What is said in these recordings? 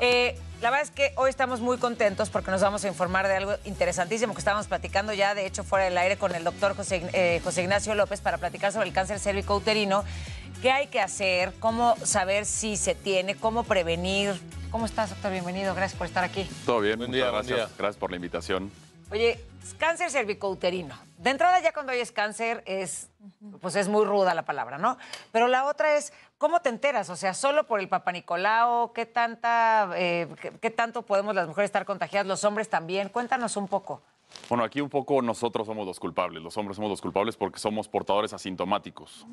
Eh, la verdad es que hoy estamos muy contentos porque nos vamos a informar de algo interesantísimo que estábamos platicando ya, de hecho, fuera del aire con el doctor José, eh, Ignacio López para platicar sobre el cáncer cérvico-uterino. ¿Qué hay que hacer? ¿Cómo saber si se tiene? ¿Cómo prevenir? ¿Cómo estás, doctor? Bienvenido. Gracias por estar aquí. Todo bien. Buen día, gracias. Gracias por la invitación. Oye, cáncer cervicouterino. De entrada ya cuando oyes cáncer es, pues es muy ruda la palabra, ¿no? Pero la otra es, ¿cómo te enteras? O sea, solo por el Papa Nicolau, ¿qué, tanta, eh, qué, tanto podemos las mujeres estar contagiadas? Los hombres también. Cuéntanos un poco. Bueno, aquí un poco nosotros somos los culpables, los hombres somos los culpables porque somos portadores asintomáticos.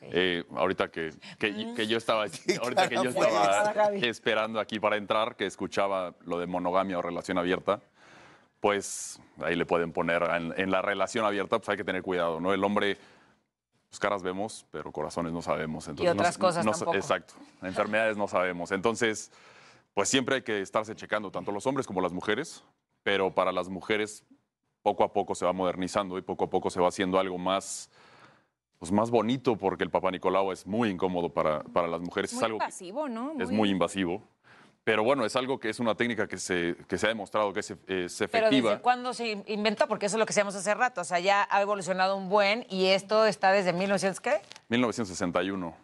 Eh, ahorita ah. que, yo estaba, ahorita que yo estaba pues, esperando aquí para entrar, que escuchaba lo de monogamia o relación abierta, pues ahí le pueden poner en, la relación abierta, pues hay que tener cuidado, ¿no? El hombre, pues caras vemos, pero corazones no sabemos. Entonces, y otras cosas tampoco. Exacto, enfermedades no sabemos. Entonces, pues siempre hay que estarse checando, tanto los hombres como las mujeres, pero para las mujeres poco a poco se va modernizando y poco a poco se va haciendo algo más... Pues más bonito porque el Papa Nicolau es muy incómodo para, para las mujeres. es algo invasivo, ¿no? Es muy invasivo pero bueno, es algo que es una técnica que se, se ha demostrado que es, efectiva. Pero cuándo se inventó? Porque eso es lo que hacíamos hace rato. O sea, ya ha evolucionado un buen y esto está desde 1900, ¿qué? 1961.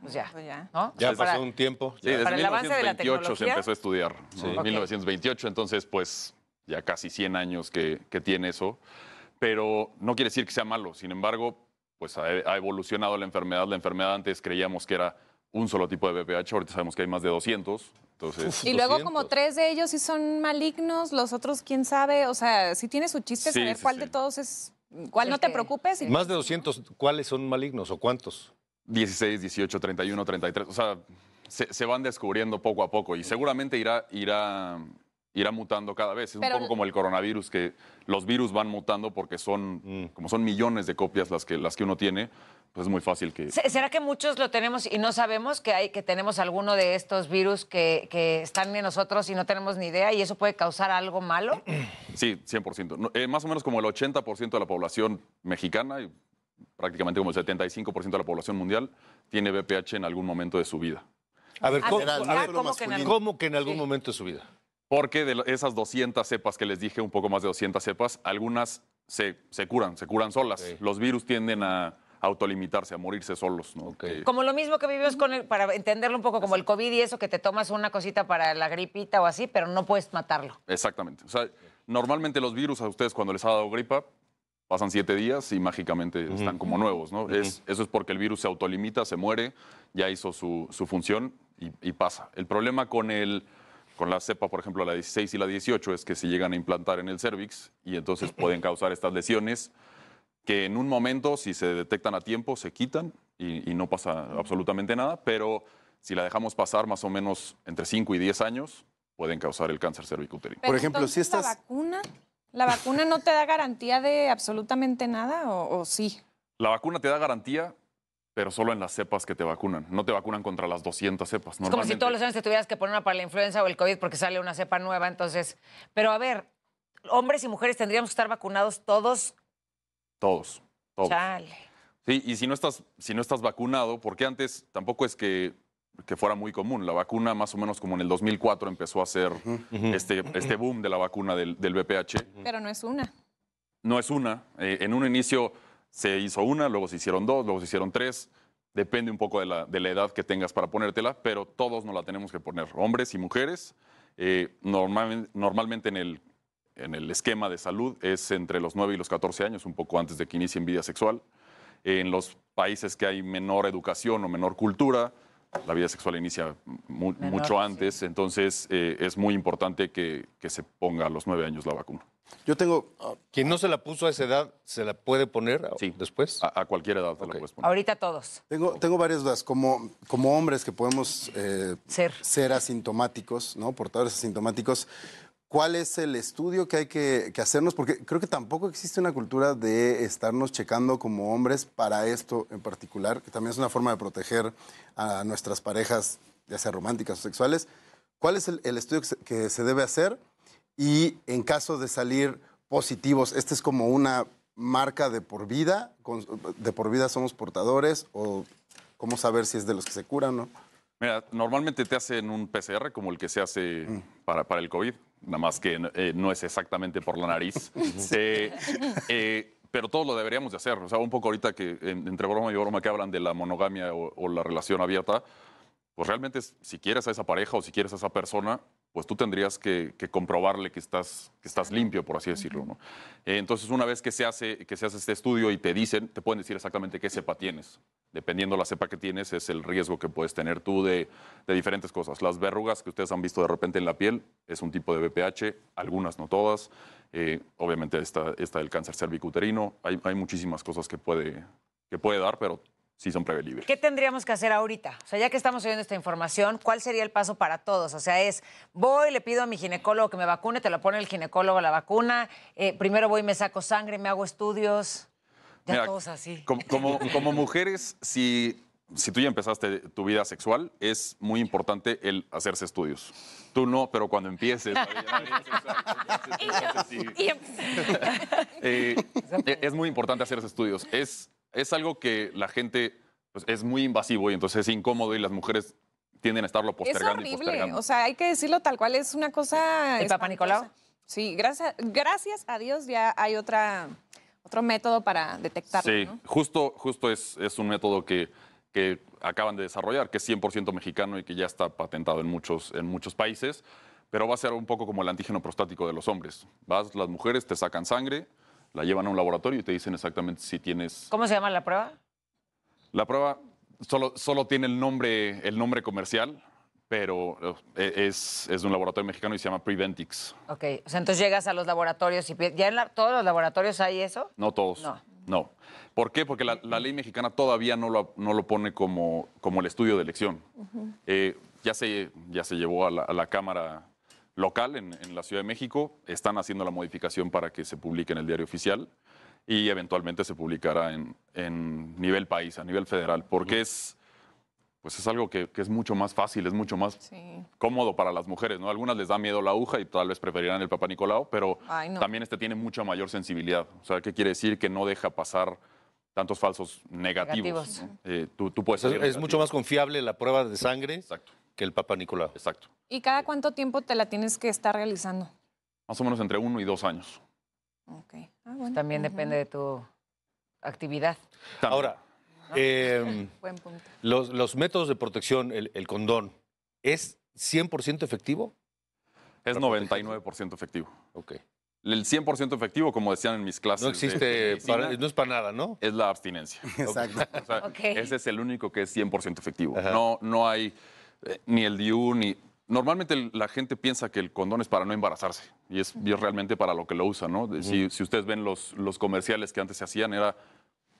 Pues ya, pues ya, ¿no? Ya pues pasó un tiempo. Sí, desde 1928 se empezó a estudiar. 1928, entonces, pues ya casi 100 años que, que, tiene eso. Pero no quiere decir que sea malo. Sin embargo, pues ha evolucionado la enfermedad. La enfermedad antes creíamos que era un solo tipo de BPH, ahorita sabemos que hay más de 200. Entonces, y luego como tres de ellos sí son malignos, los otros quién sabe, o sea, si tiene su chiste saber cuál de todos es, cuál no te preocupes. Más de 200, ¿cuáles son malignos o cuántos? 16, 18, 31, 33, o sea, se, van descubriendo poco a poco y seguramente irá, irá irá mutando cada vez. Es un poco como el coronavirus, que los virus van mutando porque son, mm. como son millones de copias las que, las que uno tiene, pues es muy fácil que... ¿Será que muchos lo tenemos y no sabemos que, hay, que tenemos alguno de estos virus que, están en nosotros y no tenemos ni idea y eso puede causar algo malo? Sí, 100%. Eh, más o menos como el 80% de la población mexicana y prácticamente como el 75% de la población mundial tiene VPH en algún momento de su vida. A ver, ah, ¿cómo, que, en algún... momento de su vida? Porque de esas 200 cepas que les dije, un poco más de 200 cepas, algunas se, curan, se curan solas. Los virus tienden a autolimitarse, a morirse solos. ¿no? Como lo mismo que vivimos con el, para entenderlo un poco, como el COVID y eso, que te tomas una cosita para la gripita o así, pero no puedes matarlo. Exactamente. O sea, normalmente los virus a ustedes cuando les ha dado gripa, pasan siete días y mágicamente están como nuevos, ¿no? es, eso es porque el virus se autolimita, se muere, ya hizo su, función y pasa. El problema con el con la cepa, por ejemplo, la 16 y la 18, es que se llegan a implantar en el cervix y entonces pueden causar estas lesiones que en un momento, si se detectan a tiempo, se quitan y, no pasa absolutamente nada, pero si la dejamos pasar más o menos entre 5 y 10 años, pueden causar el cáncer cervicuterino. Por ejemplo, si esta ¿La vacuna? ¿La vacuna no te da garantía de absolutamente nada o sí? La vacuna te da garantía pero solo en las cepas que te vacunan. No te vacunan contra las 200 cepas. Es como si todos los años te tuvieras que poner una para la influenza o el COVID porque sale una cepa nueva, entonces... Pero a ver, hombres y mujeres tendríamos que estar vacunados todos. Todos, todos. Chale. Sí, y si no estás, si no estás vacunado, porque antes tampoco es que, fuera muy común. La vacuna, más o menos como en el 2004, empezó a ser este, este boom de la vacuna del, del VPH. Pero no es una. No es una. Eh, en un inicio se hizo una, luego se hicieron dos, luego se hicieron tres. Depende un poco de la, edad que tengas para ponértela, pero todos nos la tenemos que poner, hombres y mujeres. Eh, normalmente en el, esquema de salud es entre los 9 y los 14 años, un poco antes de que inicien vida sexual. En los países que hay menor educación o menor cultura, la vida sexual inicia mucho antes, entonces eh, es muy importante que, que se ponga a los 9 años la vacuna. Yo tengo. Ah, Quien no se la puso a esa edad, ¿se la puede poner sí. después? A, cualquier edad se Ahorita todos. Tengo, tengo varias dudas. Como, como hombres que podemos eh, ser. ser asintomáticos, ¿no? Portadores asintomáticos. ¿Cuál es el estudio que hay que, hacernos? Porque creo que tampoco existe una cultura de estarnos checando como hombres para esto en particular, que también es una forma de proteger a nuestras parejas, ya sea románticas o sexuales. ¿Cuál es el, estudio que se debe hacer? y en caso de salir positivos, esta es como una marca de por vida, de por vida somos portadores o cómo saber si es de los que se curan no. Mira, normalmente te hacen un PCR como el que se hace mm. para, para el COVID, nada más que eh, no es exactamente por la nariz. Eh, eh, pero todos lo deberíamos de hacer. O sea, un poco ahorita que entre broma y broma que hablan de la monogamia o, la relación abierta, pues realmente si quieres a esa pareja o si quieres a esa persona, pues tú tendrías que, comprobarle que estás, que estás limpio, por así decirlo. ¿no? Eh, entonces, una vez que se, hace, que se hace este estudio y te dicen, te pueden decir exactamente qué cepa tienes. Dependiendo la cepa que tienes, es el riesgo que puedes tener tú de, diferentes cosas. Las verrugas que ustedes han visto de repente en la piel es un tipo de BPH, algunas, no todas. Eh, obviamente está, está el cáncer cervicuterino. Hay, hay muchísimas cosas que puede, que puede dar, pero sí son prevenibles. ¿Qué tendríamos que hacer ahorita? O sea, ya que estamos oyendo esta información, ¿cuál sería el paso para todos? O sea, es, voy, le pido a mi ginecólogo que me vacune, te lo pone el ginecólogo la vacuna, eh, primero voy, me saco sangre, me hago estudios, ya todos así. Como, mujeres, si, si tú ya empezaste tu vida sexual, es muy importante el hacerse estudios. Tú no, pero cuando empieces... es muy importante hacerse estudios. Es es algo que la gente pues, es muy invasivo y entonces es incómodo y las mujeres tienden a estarlo postergando. Es horrible, o sea, hay que decirlo tal cual, es una cosa... El Papa Nicolau. Sí, gracias, gracias a Dios ya hay otra, otro método para detectarlo. Sí, justo, justo es, un método que, que acaban de desarrollar, que es 100% mexicano y que ya está patentado en muchos, en muchos países, pero va a ser un poco como el antígeno prostático de los hombres. Vas, las mujeres te sacan sangre, la llevan a un laboratorio y te dicen exactamente si tienes... ¿Cómo se llama la prueba? La prueba solo, solo tiene el nombre, el nombre comercial, pero eh, es, es de un laboratorio mexicano y se llama Preventix. Ok, o sea, entonces llegas a los laboratorios y... ¿Ya en todos los laboratorios hay eso? No todos. No. No. ¿Por qué? Porque la, ley mexicana todavía no lo, no lo pone como, como el estudio de elección. Eh, ya, se, ya se llevó a la Cámara local en, la Ciudad de México. Están haciendo la modificación para que se publique en el diario oficial y eventualmente se publicará en, nivel país, a nivel federal, porque es, pues es algo que, es mucho más fácil, es mucho más cómodo para las mujeres. ¿no? Algunas les da miedo la aguja y tal vez preferirán el papá Nicolau, pero también este tiene mucha mayor sensibilidad. O sea, ¿qué quiere decir? Que no deja pasar tantos falsos negativos. Eh, tú, puedes es, es mucho más confiable la prueba de sangre Exacto que el Papa Nicolás. Exacto. ¿Y cada cuánto tiempo te la tienes que estar realizando? Más o menos entre uno y dos años. Ok. Ah, pues bueno. También depende de tu actividad. Ahora, em, Los, métodos de protección, el, condón, ¿es 100% efectivo? Es 99% efectivo. Ok. El 100% efectivo, como decían en mis clases. No existe, no es para nada, ¿no? Es la abstinencia. Exacto. O Ese es el único que es 100% efectivo. No, no hay eh, ni el DIU, ni... Normalmente la gente piensa que el condón es para no embarazarse y es, realmente para lo que lo usan, ¿no? si, ustedes ven los, los comerciales que antes se hacían, era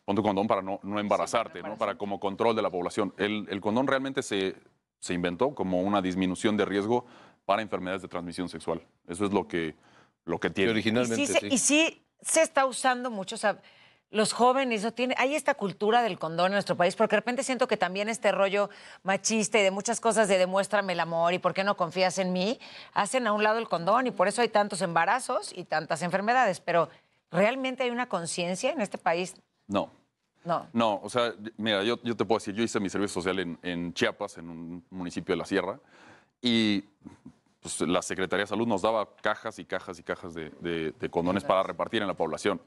pon tu condón para no, embarazarte, ¿no? Para como control de la población. El, condón realmente se, se, inventó como una disminución de riesgo para enfermedades de transmisión sexual. Eso es lo que, lo que tiene. Y originalmente, sí, sí. sí se está usando mucho. O los jóvenes, ¿no? Tiene, hay esta cultura del condón en nuestro país, porque de repente siento que también este rollo machista y de muchas cosas de demuéstrame el amor y por qué no confías en mí, hacen a un lado el condón y por eso hay tantos embarazos y tantas enfermedades. Pero ¿realmente hay una conciencia en este país? No. No. No, o sea, mira, yo, te puedo decir, yo hice mi servicio social en, Chiapas, en un municipio de la Sierra, y pues, la Secretaría de Salud nos daba cajas y cajas y cajas de condones para repartir en la población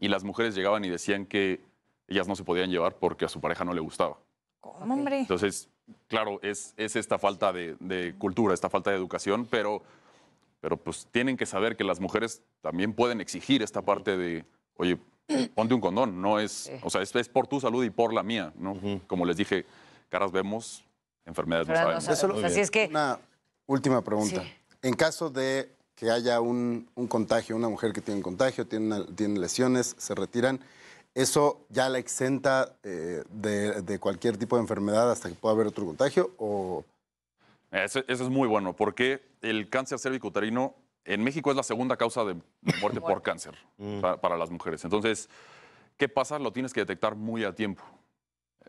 y las mujeres llegaban y decían que ellas no se podían llevar porque a su pareja no le gustaba. ¿Cómo, hombre? Entonces, claro, es, es esta falta de, cultura, esta falta de educación, pero, pero pues tienen que saber que las mujeres también pueden exigir esta parte de, oye, ponte un condón, no es, o sea, es, es por tu salud y por la mía, ¿no? Como les dije, caras vemos, enfermedades no sabemos. Así es que... Una última pregunta. En caso de que haya un, contagio, una mujer que tiene un contagio, tiene, lesiones, se retiran, ¿eso ya la exenta eh, de, cualquier tipo de enfermedad hasta que pueda haber otro contagio? O... Eso, es muy bueno, porque el cáncer cervicuterino en México es la segunda causa de muerte por cáncer mm. para las mujeres. Entonces, ¿qué pasa? Lo tienes que detectar muy a tiempo.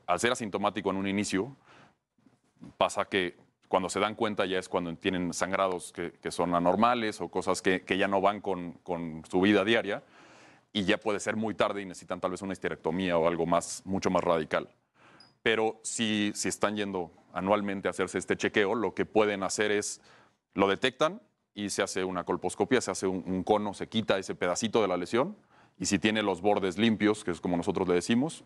Al ser asintomático en un inicio, pasa que cuando se dan cuenta ya es cuando tienen sangrados que, son anormales o cosas que, ya no van con, su vida diaria y ya puede ser muy tarde y necesitan tal vez una histerectomía o algo más, mucho más radical. Pero si, si están yendo anualmente a hacerse este chequeo, lo que pueden hacer es, lo detectan y se hace una colposcopia, se hace un, cono, se quita ese pedacito de la lesión y si tiene los bordes limpios, que es como nosotros le decimos,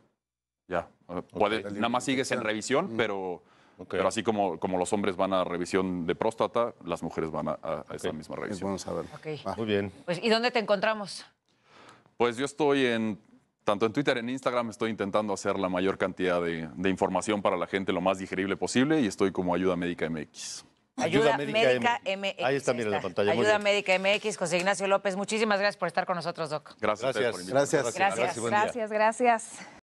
ya, puede, nada más sigues en revisión, mm. pero pero así como, como los hombres van a revisión de próstata, las mujeres van a, esa misma revisión. Es bueno saber. Muy bien. Pues, ¿Y dónde te encontramos? Pues yo estoy en tanto en Twitter, en Instagram, estoy intentando hacer la mayor cantidad de, información para la gente lo más digerible posible y estoy como Ayuda Médica MX. Ayuda, Médica, MX. Ahí está, mira la pantalla. Ayuda Médica MX, José Ignacio López. Muchísimas gracias por estar con nosotros, Doc. Gracias. Gracias. Gracias. Gracias. gracias. gracias.